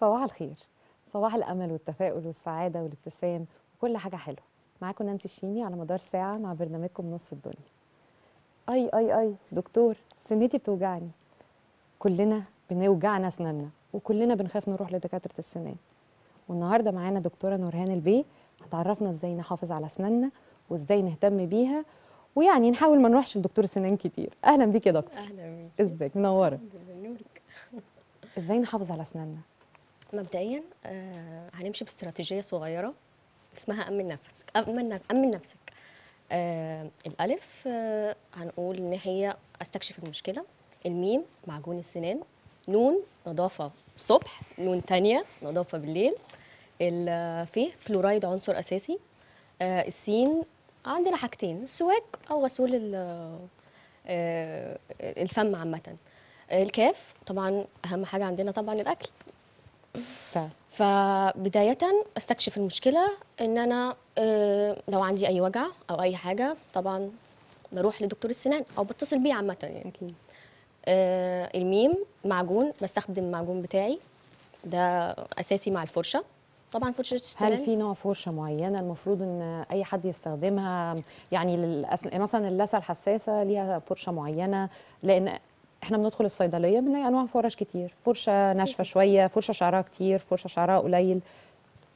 صباح الخير صباح الامل والتفاؤل والسعاده والابتسام وكل حاجه حلوه معاكم نانسي الشيمي على مدار ساعه مع برنامجكم نص الدنيا اي اي اي دكتور سنتي بتوجعني كلنا بنوجعنا اسناننا وكلنا بنخاف نروح لدكاتره السنان والنهارده معانا دكتوره نورهان البي هتعرفنا ازاي نحافظ على اسناننا وازاي نهتم بيها ويعني نحاول ما نروحش لدكتور سنان كتير اهلا بيك يا دكتور اهلا بيك ازيك منوره ازاي نحافظ على اسناننا مبدئيا آه، هنمشي باستراتيجيه صغيره اسمها امن نفسك امن امن نفسك آه، الالف آه، هنقول ان هي استكشف المشكله الميم معجون السنان نون نظافه الصبح نون تانية نظافه بالليل في فلورايد عنصر اساسي السين عندنا حاجتين السواك او غسول الفم عامه الكاف طبعا اهم حاجه عندنا طبعا الاكل فبداية استكشف المشكلة ان انا آه، لو عندي اي وجع او اي حاجة طبعا بروح لدكتور السنان او بتصل بيه عامة يعني اكيد آه، الميم معجون بستخدم المعجون بتاعي ده اساسي مع الفرشه طبعا فرشه السنان هل في نوع فرشه معينه المفروض ان اي حد يستخدمها يعني للأس... مثلا اللثه الحساسه ليها فرشه معينه لان احنا بندخل الصيدليه بنلاقي انواع فرش كتير فرشه ناشفه شويه فرشه شعرها كتير فرشه شعرها قليل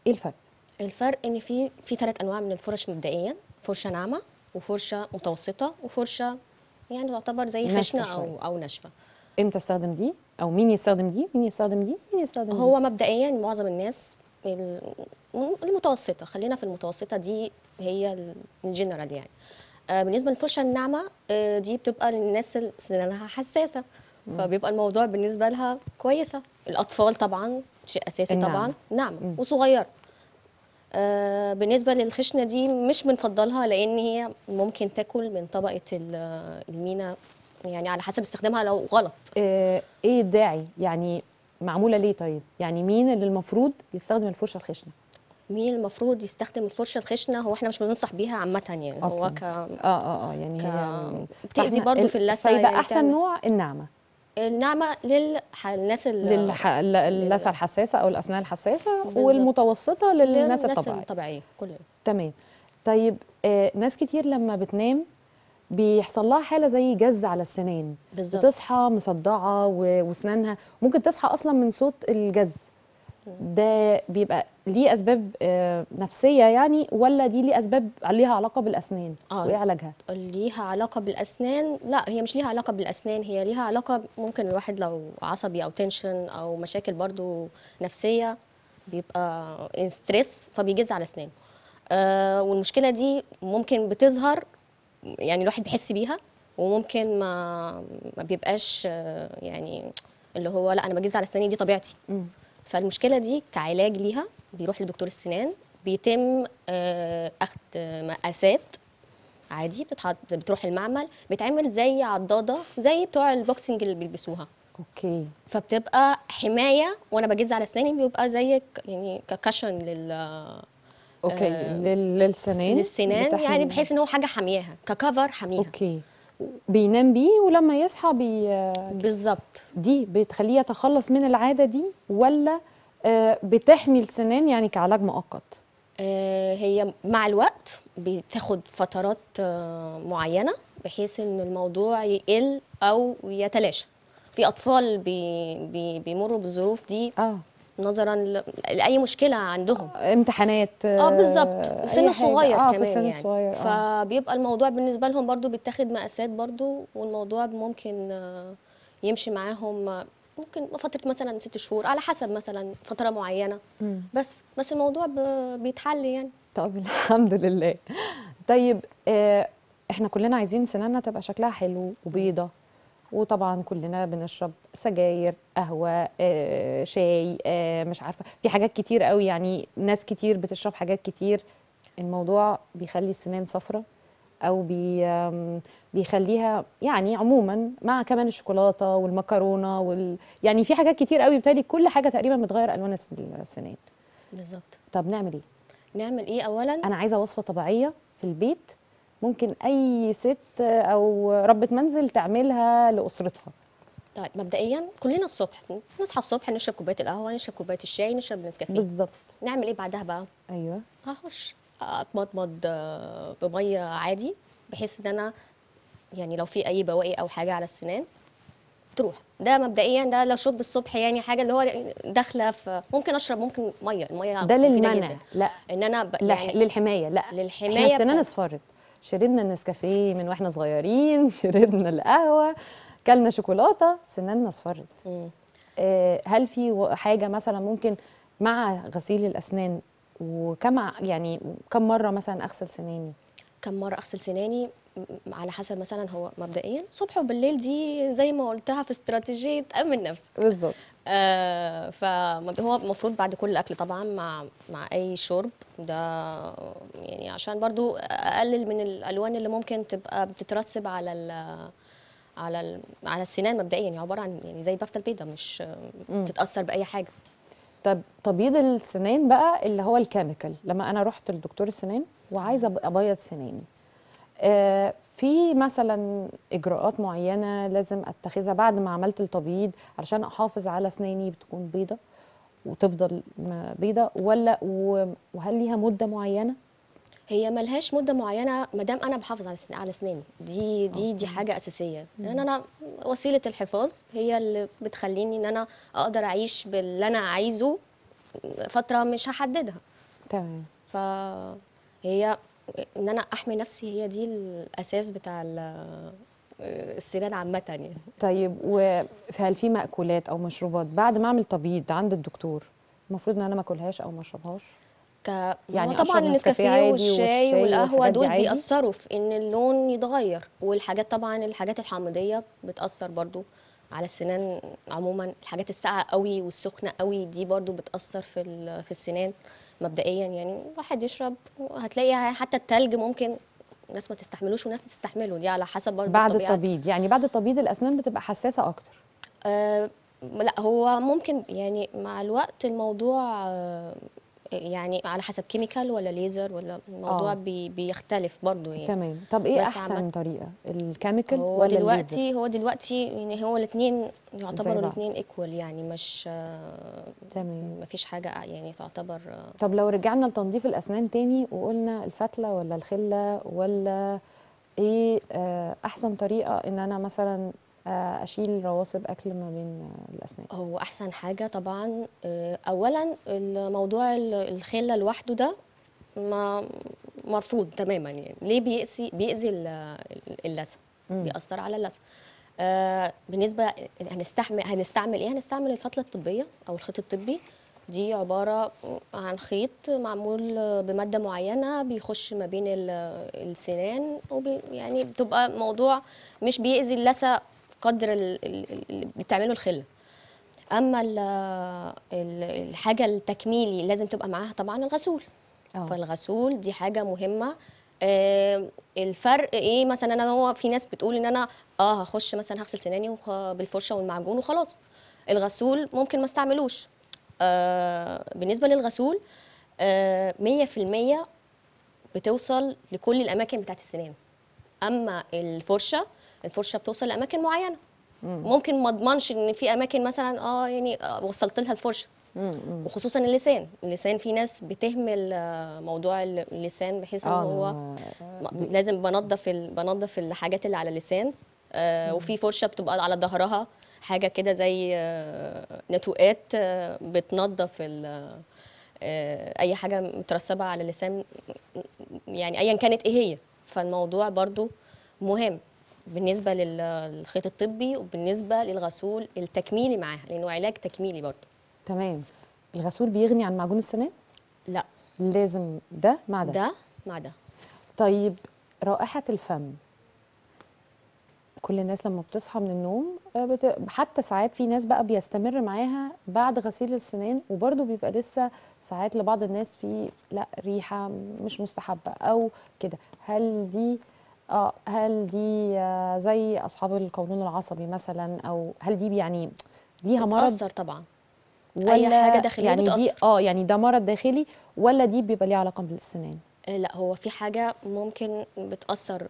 ايه الفرق الفرق ان في في ثلاث انواع من الفرش مبدئيا فرشه ناعمه وفرشه متوسطه وفرشه يعني تعتبر زي خشنه او او ناشفه امتى استخدم دي او مين يستخدم دي مين يستخدم دي مين يستخدم هو دي؟ مبدئيا معظم الناس المتوسطه خلينا في المتوسطه دي هي الجنرال يعني آه، بالنسبه للفرشه الناعمه آه، دي بتبقى للناس اللي سنانها حساسه فبيبقى الموضوع بالنسبه لها كويسه الاطفال طبعا شيء اساسي طبعا ناعمه وصغيره آه بالنسبه للخشنه دي مش بنفضلها لان هي ممكن تاكل من طبقه المينا يعني على حسب استخدامها لو غلط آه، ايه الداعي يعني معموله ليه طيب يعني مين اللي المفروض يستخدم الفرشه الخشنه مين المفروض يستخدم الفرشه الخشنه هو احنا مش بننصح بيها عامه يعني أصلاً. هو ك اه اه اه يعني ك... بتاذي برضه في اللثه فيبقى يعني احسن نوع الناعمه الناعمه للح... للح... اللثه الحساسه او الاسنان الحساسه بالزبط. والمتوسطه للناس الطبيعيه الطبيعيه كلها تمام طيب آه ناس كتير لما بتنام بيحصل لها حاله زي جز على السنان بالظبط بتصحى مصدعه واسنانها ممكن تصحى اصلا من صوت الجز ده بيبقى ليه اسباب آه، نفسيه يعني ولا دي ليه اسباب ليها علاقه بالاسنان آه. وايه علاجها ليها علاقه بالاسنان لا هي مش ليها علاقه بالاسنان هي ليها علاقه ممكن الواحد لو عصبي او تنشن او مشاكل برضو نفسيه بيبقى ستريس فبيجز على اسنانه آه والمشكله دي ممكن بتظهر يعني الواحد بيحس بيها وممكن ما ما بيبقاش آه، يعني اللي هو لا انا بجز على اسناني دي طبيعتي م. فالمشكله دي كعلاج ليها بيروح لدكتور السنان بيتم آه، اخذ مقاسات عادي بتتحط بتروح المعمل بتعمل زي عضاده زي بتوع البوكسنج اللي بيلبسوها اوكي فبتبقى حمايه وانا بجز على اسناني بيبقى زي يعني ككشن لل آه، اوكي آه للسنان للسنان يعني بحيث ان هو حاجه حامياها ككفر حاميها اوكي بينام بيه ولما يصحى بي بالظبط دي بتخليه يتخلص من العاده دي ولا آه، بتحمي السنان يعني كعلاج مؤقت آه، هي مع الوقت بتاخد فترات آه، معينه بحيث ان الموضوع يقل او يتلاشى في اطفال بي بي بيمروا بالظروف دي آه. نظرا لاي مشكله عندهم امتحانات اه بالظبط آه، سن صغير آه كمان سن يعني صغير. آه. فبيبقى الموضوع بالنسبه لهم برضو بيتاخد مقاسات برضو والموضوع ممكن آه، يمشي معاهم آه، ممكن فتره مثلا ست شهور على حسب مثلا فتره معينه م. بس بس الموضوع بيتحل يعني طب الحمد لله طيب احنا كلنا عايزين سناننا تبقى شكلها حلو وبيضه وطبعا كلنا بنشرب سجاير قهوه آه، شاي آه، مش عارفه في حاجات كتير قوي يعني ناس كتير بتشرب حاجات كتير الموضوع بيخلي السنان صفرة او بي بيخليها يعني عموما مع كمان الشوكولاته والمكرونه وال يعني في حاجات كتير قوي بتالي كل حاجه تقريبا بتغير الوان السنان بالظبط طب نعمل ايه نعمل ايه اولا انا عايزه وصفه طبيعيه في البيت ممكن اي ست او ربة منزل تعملها لاسرتها طيب مبدئيا كلنا الصبح نصحى الصبح نشرب كوبايه القهوه نشرب كوبايه الشاي نشرب نسكافيه بالظبط نعمل ايه بعدها بقى ايوه هخش اتمضمض آه، بميه عادي بحيث ان انا يعني لو في اي بواقي او حاجه على السنان تروح ده مبدئيا ده لو شرب الصبح يعني حاجه اللي هو داخله في ممكن اشرب ممكن ميه الميه ده للمنع لا ان انا ب... لا يعني للحمايه لا للحمايه احنا السنان اصفرت شربنا النسكافيه من واحنا صغيرين شربنا القهوه كلنا شوكولاته سناننا اصفرت آه، هل في حاجه مثلا ممكن مع غسيل الاسنان وكم يعني كم مره مثلا اغسل سناني كم مره اغسل سناني على حسب مثلا هو مبدئيا صبح وبالليل دي زي ما قلتها في استراتيجيه امن نفسك بالظبط آه فهو المفروض بعد كل اكل طبعا مع مع اي شرب ده يعني عشان برضو اقلل من الالوان اللي ممكن تبقى بتترسب على على على السنان مبدئيا يعني عباره عن يعني زي البافتا البيضه مش بتتاثر باي حاجه طب تبييض السنان بقى اللي هو الكيميكال لما انا رحت لدكتور السنان وعايزه ابيض سناني آه، في مثلا اجراءات معينه لازم اتخذها بعد ما عملت التبييض علشان احافظ على اسناني بتكون بيضه وتفضل بيضه ولا وهل ليها مده معينه هي ملهاش مده معينه ما دام انا بحافظ على على اسناني دي دي دي حاجه اساسيه لان يعني انا وسيله الحفاظ هي اللي بتخليني ان انا اقدر اعيش باللي انا عايزه فتره مش هحددها تمام فهي ان انا احمي نفسي هي دي الاساس بتاع السنان عامه يعني طيب وهل في مأكولات او مشروبات بعد ما اعمل تبييض عند الدكتور المفروض ان انا ما اكلهاش او ما اشربهاش ك... يعني طبعا النسكافيه والشاي والقهوه دول عادي. بيأثروا في ان اللون يتغير والحاجات طبعا الحاجات الحامضيه بتأثر برضو على السنان عموما الحاجات الساقعه قوي والسخنه قوي دي برضو بتأثر في في السنان مبدئيا يعني الواحد يشرب هتلاقي حتى التلج ممكن ناس ما تستحملوش وناس تستحمله دي على حسب برضه بعد التبييض يعني بعد التبييض الاسنان بتبقى حساسه اكتر أه لا هو ممكن يعني مع الوقت الموضوع أه يعني على حسب كيميكال ولا ليزر ولا الموضوع آه. بي بيختلف برضو يعني تمام طب ايه احسن طريقه الكيميكال ولا دلوقتي الليزر؟ هو دلوقتي يعني هو الاثنين يعتبروا الاثنين ايكوال يعني مش تمام مفيش حاجه يعني تعتبر طب لو رجعنا لتنظيف الاسنان تاني وقلنا الفتله ولا الخله ولا ايه آه، احسن طريقه ان انا مثلا آه، اشيل رواسب اكل ما بين آه، الاسنان هو احسن حاجه طبعا آه، اولا الموضوع الخله لوحده ده ما مرفوض تماما يعني ليه بيأذي بيأذي اللثه بيأثر على اللثه بالنسبه هنستعمل هنستعمل ايه هنستعمل الفتله الطبيه او الخيط الطبي دي عباره عن خيط معمول بماده معينه بيخش ما بين السنان وبي يعني بتبقى موضوع مش بيأذي اللثه قدر اللي بتعمله الخله اما الحاجه التكميلي لازم تبقى معاها طبعا الغسول أوه. فالغسول دي حاجه مهمه آه الفرق ايه مثلا انا هو في ناس بتقول ان انا اه هخش مثلا هغسل سناني بالفرشه والمعجون وخلاص الغسول ممكن ما استعملوش آه بالنسبه للغسول آه 100% بتوصل لكل الاماكن بتاعت السنان اما الفرشه الفرشه بتوصل لاماكن معينه ممكن ما اضمنش ان في اماكن مثلا اه يعني آه، وصلت لها الفرشه وخصوصا اللسان اللسان في ناس بتهمل آه، موضوع اللسان بحيث ان آه، هو لازم بنضف بنضف الحاجات اللي على اللسان آه وفي فرشه بتبقى على ظهرها حاجه كده زي نتوءات بتنضف اي حاجه مترسبه على اللسان يعني ايا كانت ايه هي فالموضوع برضو مهم بالنسبه للخيط الطبي وبالنسبه للغسول التكميلي معاها لانه علاج تكميلي برضه تمام الغسول بيغني عن معجون السنان لا لازم ده مع ده ده مع ده طيب رائحه الفم كل الناس لما بتصحى من النوم آه، بت... حتى ساعات في ناس بقى بيستمر معاها بعد غسيل السنان وبرده بيبقى لسه ساعات لبعض الناس في لا ريحه مش مستحبه او كده هل دي اه هل دي آه، زي اصحاب القولون العصبي مثلا او هل دي يعني ليها مرض بتأثر طبعا ولا اي حاجه داخليه يعني دي اه يعني ده مرض داخلي ولا دي بيبقى ليه علاقه بالسنان آه، لا هو في حاجة ممكن بتأثر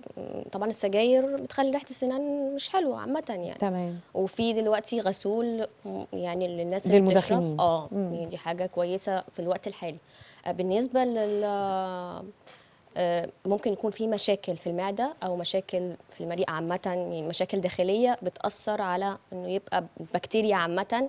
طبعا السجاير بتخلي ريحة السنان مش حلوة عامة يعني تمام وفي دلوقتي غسول يعني للناس اللي بتشرب اه يعني دي حاجة كويسة في الوقت الحالي آه، بالنسبة لل آه، ممكن يكون في مشاكل في المعده او مشاكل في المريء عامه يعني مشاكل داخليه بتاثر على انه يبقى بكتيريا عامه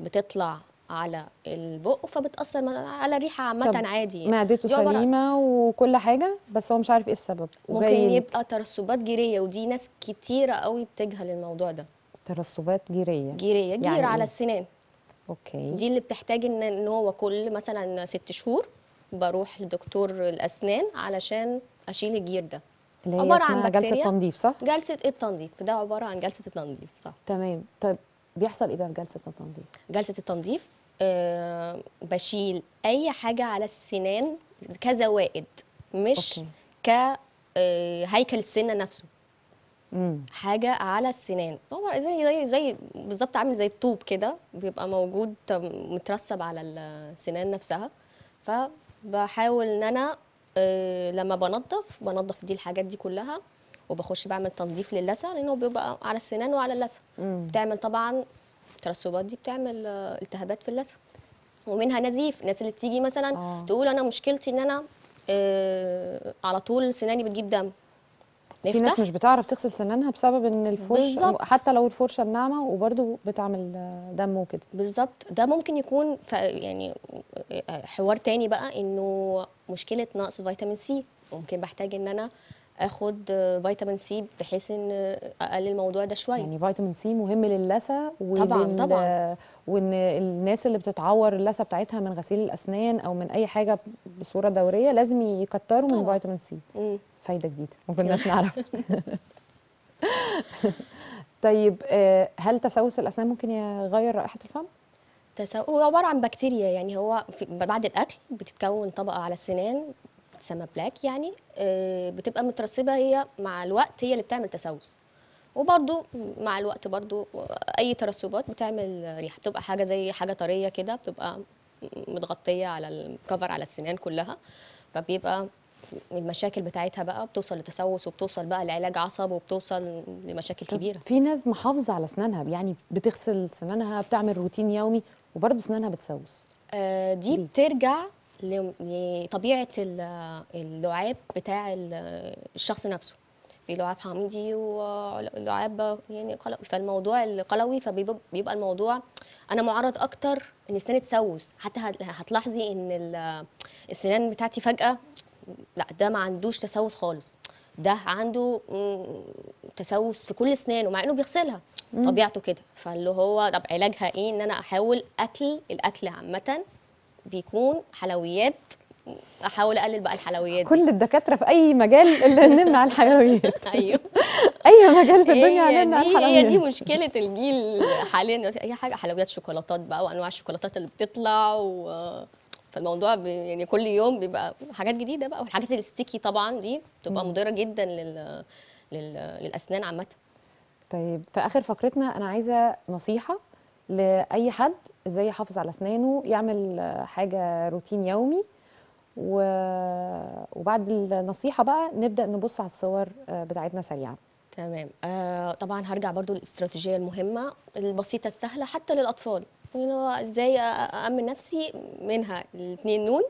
بتطلع على البق فبتاثر على الريحه عامه عادي يعني. معدته سليمه وكل حاجه بس هو مش عارف ايه السبب ممكن يبقى ترسبات جيريه ودي ناس كتيره قوي بتجهل الموضوع ده ترسبات جيريه جيريه جير يعني على إيه؟ السنان اوكي دي اللي بتحتاج ان هو كل مثلا ست شهور بروح لدكتور الاسنان علشان اشيل الجير ده اللي هي عباره عن جلسه تنظيف صح جلسه إيه؟ التنظيف ده عباره عن جلسه التنظيف صح تمام طيب بيحصل ايه بقى في جلسه التنظيف جلسه التنظيف أه بشيل اي حاجه على السنان كزوائد مش ك آه، هيكل السنه نفسه مم. حاجه على السنان طبعا زي زي زي بالظبط عامل زي الطوب كده بيبقى موجود مترسب على السنان نفسها ف بحاول ان انا آه، لما بنظف بنظف دي الحاجات دي كلها وبخش بعمل تنظيف للثه لانه بيبقى على السنان وعلى اللثه بتعمل طبعا الترسبات دي بتعمل آه، التهابات في اللثه ومنها نزيف الناس اللي بتيجي مثلا آه. تقول انا مشكلتي ان انا آه، على طول سناني بتجيب دم نفتح. في ناس مش بتعرف تغسل سنانها بسبب ان الفرشه حتى لو الفرشه الناعمه وبرده بتعمل دم وكده بالظبط ده ممكن يكون يعني حوار تاني بقى انه مشكله نقص فيتامين سي ممكن بحتاج ان انا اخد فيتامين سي بحيث ان اقلل الموضوع ده شويه يعني فيتامين سي مهم للثه طبعا طبعا وان الناس اللي بتتعور اللثه بتاعتها من غسيل الاسنان او من اي حاجه بصوره دوريه لازم يكتروا من فيتامين سي فايده جديده ما كناش نعرف طيب آه، هل تسوس الاسنان ممكن يغير رائحه الفم هو عباره عن بكتيريا يعني هو بعد الاكل بتتكون طبقه على السنان بلاك يعني آه، بتبقى مترسبه هي مع الوقت هي اللي بتعمل تسوس وبرده مع الوقت برده اي ترسبات بتعمل ريحه بتبقى حاجه زي حاجه طريه كده بتبقى متغطيه على الكفر على السنان كلها فبيبقى المشاكل بتاعتها بقى بتوصل لتسوس وبتوصل بقى لعلاج عصب وبتوصل لمشاكل كبيره في ناس محافظه على اسنانها يعني بتغسل سنانها بتعمل روتين يومي وبرده اسنانها بتسوس آه دي بترجع لطبيعه اللعاب بتاع الشخص نفسه في لعاب حميدي ولعاب يعني قلوي فالموضوع القلوي فبيبقى الموضوع انا معرض اكتر ان السنان تسوس حتى هتلاحظي ان السنان بتاعتي فجاه لا ده ما عندوش تسوس خالص ده عنده تسوس في كل اسنانه مع انه بيغسلها طبيعته كده فاللي هو طب علاجها ايه ان انا احاول اكل الاكل عامه بيكون حلويات احاول اقلل بقى الحلويات كل الدكاتره في اي مجال اللي نمنع الحلويات ايوه اي مجال في الدنيا نمنع الحلويات هي دي مشكله الجيل حاليا اي حاجه حلويات شوكولاتات بقى وانواع الشوكولاتات اللي بتطلع و فالموضوع يعني كل يوم بيبقى حاجات جديده بقى والحاجات الستيكي طبعا دي بتبقى مضره جدا لل... لل... للاسنان عامه طيب في اخر فقرتنا انا عايزه نصيحه لاي حد ازاي يحافظ على اسنانه يعمل حاجه روتين يومي وبعد النصيحه بقى نبدا نبص على الصور آه، بتاعتنا سريعا تمام آه طبعا هرجع برضو للاستراتيجيه المهمه البسيطه السهله حتى للاطفال يعني هو ازاي امن نفسي منها الاثنين نون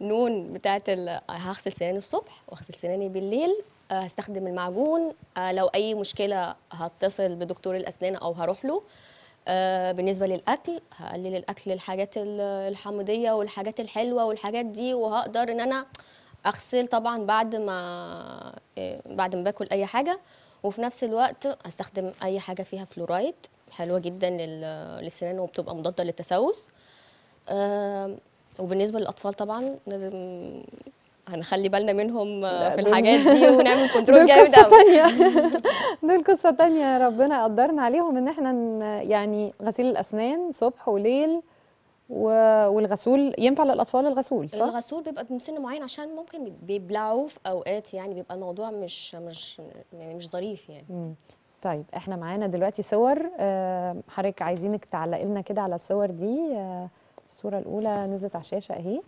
نون بتاعت ال... هغسل سناني الصبح وهغسل سناني بالليل آه، هستخدم المعجون آه، لو اي مشكله هتصل بدكتور الاسنان او هروح له آه، بالنسبه للاكل هقلل الاكل الحاجات الحمضيه والحاجات الحلوه والحاجات دي وهقدر ان انا اغسل طبعا بعد ما آه، بعد ما باكل اي حاجه وفي نفس الوقت استخدم اي حاجه فيها فلورايد حلوه جدا للسنان وبتبقى مضاده للتسوس آه، وبالنسبه للاطفال طبعا لازم هنخلي بالنا منهم في الحاجات دي ونعمل كنترول جامد قوي دول قصه تانية ربنا قدرنا عليهم ان احنا يعني غسيل الاسنان صبح وليل والغسول ينفع للاطفال الغسول صح؟ الغسول بيبقى من سن معين عشان ممكن بيبلعوه في اوقات يعني بيبقى الموضوع مش مش يعني مش ظريف يعني مم. طيب احنا معانا دلوقتي صور آه، حضرتك عايزينك تعلقي لنا كده على الصور دي آه، الصوره الاولى نزلت على الشاشه اهي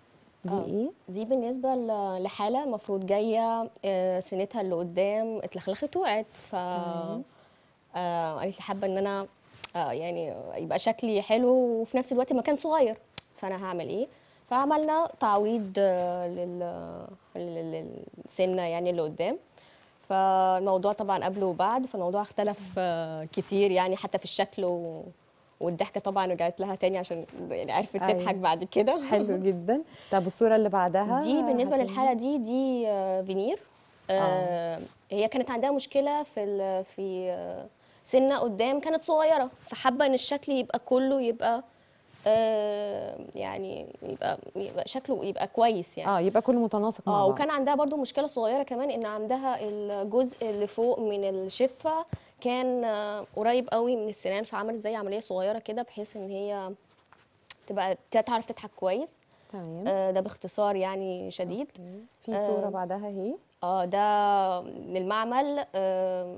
دي آه. ايه؟ دي بالنسبه لحاله مفروض جايه آه، سنتها اللي قدام اتلخلخت وقعت ف آه، قالت لي حابه ان انا آه يعني يبقى شكلي حلو وفي نفس الوقت مكان صغير فانا هعمل ايه؟ فعملنا تعويض آه، للسنه يعني اللي قدام فالموضوع طبعا قبل وبعد فالموضوع اختلف كتير يعني حتى في الشكل و... والضحكه طبعا رجعت لها تاني عشان يعني عرفت تضحك بعد كده حلو جدا طب الصوره اللي بعدها دي بالنسبه للحاله دي دي آه، فينير آه،, آه. هي كانت عندها مشكله في في سنه قدام كانت صغيره فحابه ان الشكل يبقى كله يبقى آه، يعني يبقى يبقى شكله يبقى كويس يعني اه يبقى كله متناسق اه وكان عندها برضو مشكله صغيره كمان ان عندها الجزء اللي فوق من الشفه كان آه، قريب قوي من السنان فعملت زي عمليه صغيره كده بحيث ان هي تبقى تعرف تضحك كويس تمام آه ده باختصار يعني شديد في صوره آه بعدها اهي اه ده من المعمل آه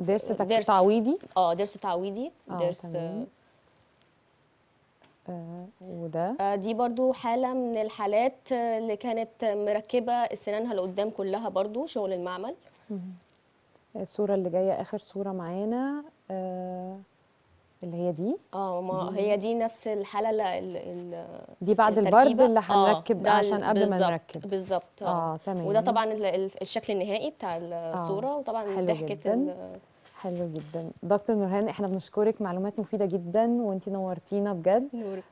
درس, درس تعويضي اه درس تعويضي آه، درس آه آه، وده آه، دي برضو حالة من الحالات آه، اللي كانت مركبة سنانها لقدام كلها برضو شغل المعمل الصورة اللي جاية آخر صورة معانا آه اللي هي دي اه ما هي دي نفس الحالة ال ال دي بعد البرد اللي هنركب آه عشان قبل ما نركب بالظبط آه. اه تمام وده طبعا الشكل النهائي بتاع الصورة آه. وطبعا ضحكة حلو جدا دكتور نورهان احنا بنشكرك معلومات مفيده جدا وانت نورتينا بجد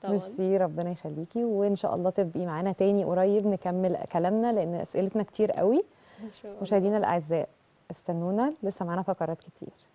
ميرسي ربنا يخليكي وان شاء الله تبقي معانا تاني قريب نكمل كلامنا لان اسئلتنا كتير قوي مشاهدينا الاعزاء استنونا لسه معانا فقرات كتير